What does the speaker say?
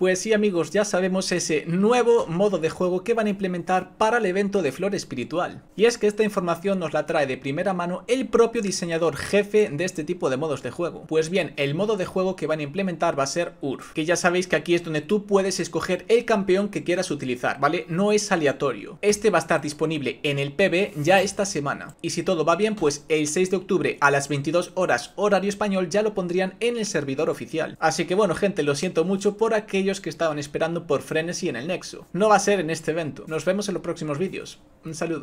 Pues sí amigos, ya sabemos ese nuevo modo de juego que van a implementar para el evento de Flor Espiritual. Y es que esta información nos la trae de primera mano el propio diseñador jefe de este tipo de modos de juego. Pues bien, el modo de juego que van a implementar va a ser URF, que ya sabéis que aquí es donde tú puedes escoger el campeón que quieras utilizar, ¿vale? No es aleatorio. Este va a estar disponible en el PB ya esta semana. Y si todo va bien, pues el 6 de octubre a las 22 horas horario español ya lo pondrían en el servidor oficial. Así que bueno gente, lo siento mucho por aquellos que estaban esperando por Frenesy en el Nexo. No va a ser en este evento. Nos vemos en los próximos vídeos. Un saludo.